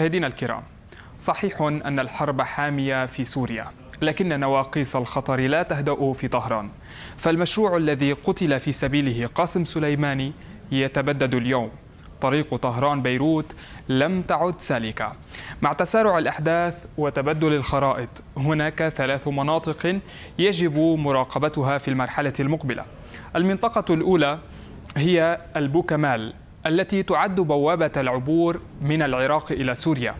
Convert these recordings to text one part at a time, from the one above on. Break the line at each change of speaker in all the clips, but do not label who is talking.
مشاهدينا الكرام صحيح أن الحرب حامية في سوريا لكن نواقيس الخطر لا تهدأ في طهران فالمشروع الذي قتل في سبيله قاسم سليماني يتبدد اليوم طريق طهران بيروت لم تعد سالكة مع تسارع الأحداث وتبدل الخرائط هناك ثلاث مناطق يجب مراقبتها في المرحلة المقبلة المنطقة الأولى هي البوكمال التي تعد بوابة العبور من العراق إلى سوريا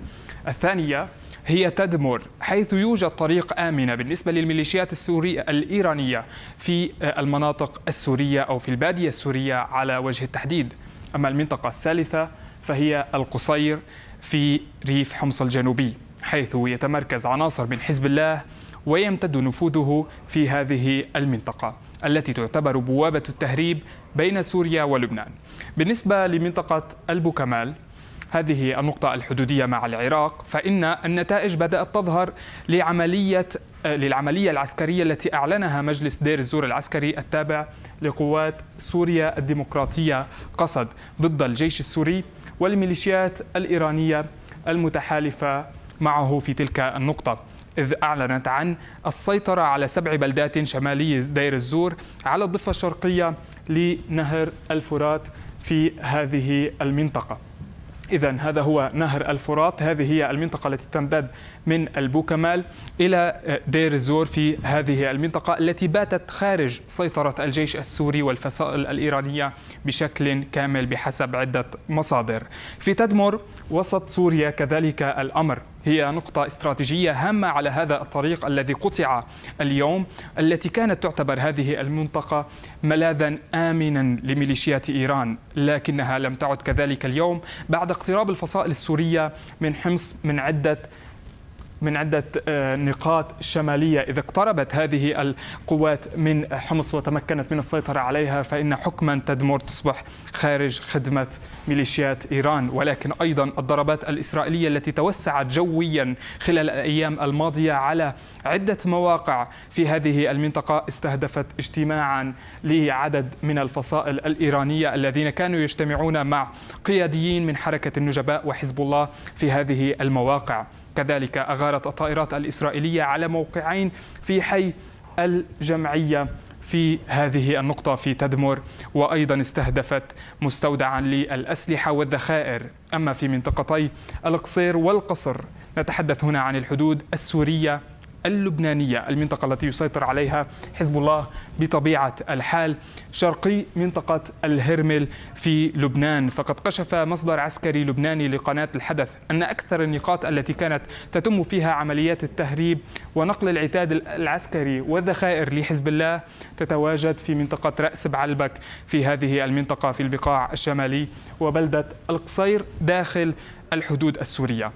الثانية هي تدمر حيث يوجد طريق آمنة بالنسبة للميليشيات السورية الإيرانية في آه، المناطق السورية أو في البادية السورية على وجه التحديد أما المنطقة الثالثة فهي القصير في ريف حمص الجنوبي حيث يتمركز عناصر من حزب الله ويمتد نفوذه في هذه المنطقة التي تعتبر بوابة التهريب بين سوريا ولبنان بالنسبة لمنطقة البوكمال هذه النقطة الحدودية مع العراق فإن النتائج بدأت تظهر لعملية للعملية العسكرية التي أعلنها مجلس دير الزور العسكري التابع لقوات سوريا الديمقراطية قصد ضد الجيش السوري والميليشيات الإيرانية المتحالفة معه في تلك النقطة إذ أعلنت عن السيطرة على سبع بلدات شمالي دير الزور على الضفة الشرقية لنهر الفرات في هذه المنطقة إذا هذا هو نهر الفرات هذه هي المنطقة التي تمتد من البوكمال إلى دير الزور في هذه المنطقة التي باتت خارج سيطرة الجيش السوري والفصائل الإيرانية بشكل كامل بحسب عدة مصادر في تدمر وسط سوريا كذلك الأمر هي نقطة استراتيجية هامة على هذا الطريق الذي قطع اليوم التي كانت تعتبر هذه المنطقة ملاذا آمنا لميليشيات إيران لكنها لم تعد كذلك اليوم بعد اقتراب الفصائل السورية من حمص من عدة من عدة آه، نقاط شمالية إذا اقتربت هذه القوات من حمص وتمكنت من السيطرة عليها فإن حكما تدمر تصبح خارج خدمة ميليشيات إيران ولكن أيضا الضربات الإسرائيلية التي توسعت جويا خلال الأيام الماضية على عدة مواقع في هذه المنطقة استهدفت اجتماعا لعدد من الفصائل الإيرانية الذين كانوا يجتمعون مع قياديين من حركة النجباء وحزب الله في هذه المواقع كذلك أغارت الطائرات الإسرائيلية على موقعين في حي الجمعية في هذه النقطة في تدمر وأيضا استهدفت مستودعا للأسلحة والذخائر أما في منطقتي القصير والقصر نتحدث هنا عن الحدود السورية اللبنانية المنطقة التي يسيطر عليها حزب الله بطبيعة الحال شرقي منطقة الهرمل في لبنان فقد كشف مصدر عسكري لبناني لقناة الحدث أن أكثر النقاط التي كانت تتم فيها عمليات التهريب ونقل العتاد العسكري والذخائر لحزب الله تتواجد في منطقة رأس بعلبك في هذه المنطقة في البقاع الشمالي وبلدة القصير داخل الحدود السورية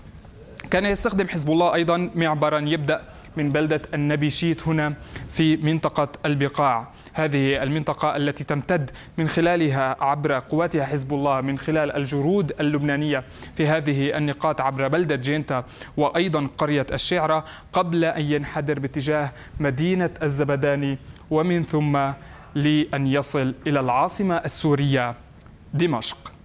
كان يستخدم حزب الله أيضا معبرا يبدأ من بلدة النبيشيت هنا في منطقة البقاع هذه المنطقة التي تمتد من خلالها عبر قواتها حزب الله من خلال الجرود اللبنانية في هذه النقاط عبر بلدة جينتا وأيضا قرية الشعرة قبل أن ينحدر باتجاه مدينة الزبداني ومن ثم لأن يصل إلى العاصمة السورية دمشق